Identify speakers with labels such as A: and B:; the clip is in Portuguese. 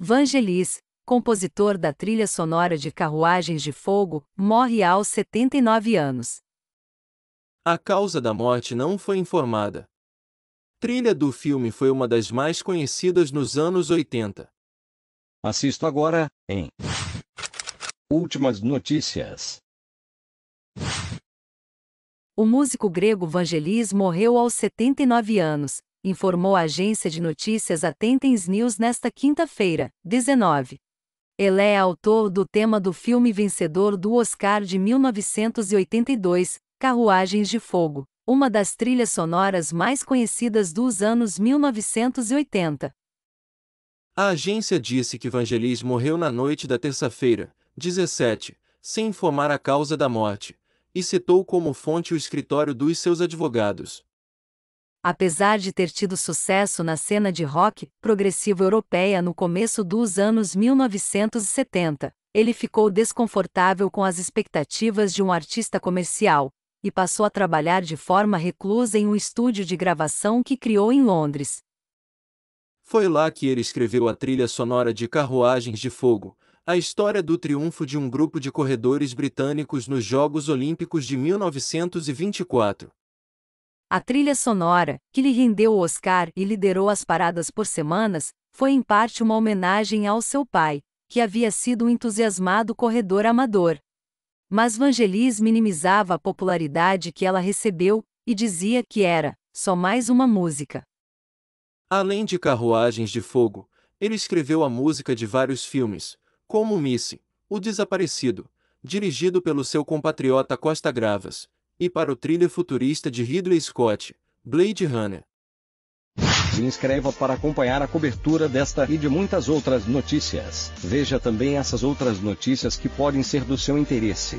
A: Vangelis, compositor da trilha sonora de Carruagens de Fogo, morre aos 79 anos.
B: A causa da morte não foi informada. Trilha do filme foi uma das mais conhecidas nos anos 80. Assisto agora, em Últimas notícias.
A: O músico grego Vangelis morreu aos 79 anos, informou a agência de notícias Atentens News nesta quinta-feira, 19. Ele é autor do tema do filme vencedor do Oscar de 1982, Carruagens de Fogo, uma das trilhas sonoras mais conhecidas dos anos 1980.
B: A agência disse que Vangelis morreu na noite da terça-feira, 17, sem informar a causa da morte, e citou como fonte o escritório dos seus advogados.
A: Apesar de ter tido sucesso na cena de rock progressivo europeia no começo dos anos 1970, ele ficou desconfortável com as expectativas de um artista comercial e passou a trabalhar de forma reclusa em um estúdio de gravação que criou em Londres.
B: Foi lá que ele escreveu a trilha sonora de Carruagens de Fogo, a história do triunfo de um grupo de corredores britânicos nos Jogos Olímpicos de 1924.
A: A trilha sonora, que lhe rendeu o Oscar e liderou as paradas por semanas, foi em parte uma homenagem ao seu pai, que havia sido um entusiasmado corredor amador. Mas Vangelis minimizava a popularidade que ela recebeu e dizia que era só mais uma música.
B: Além de Carruagens de Fogo, ele escreveu a música de vários filmes, como Missy, O Desaparecido, dirigido pelo seu compatriota Costa Gravas, e para o thriller futurista de Ridley Scott, Blade Runner. Se inscreva para acompanhar a cobertura desta e de muitas outras notícias. Veja também essas outras notícias que podem ser do seu interesse.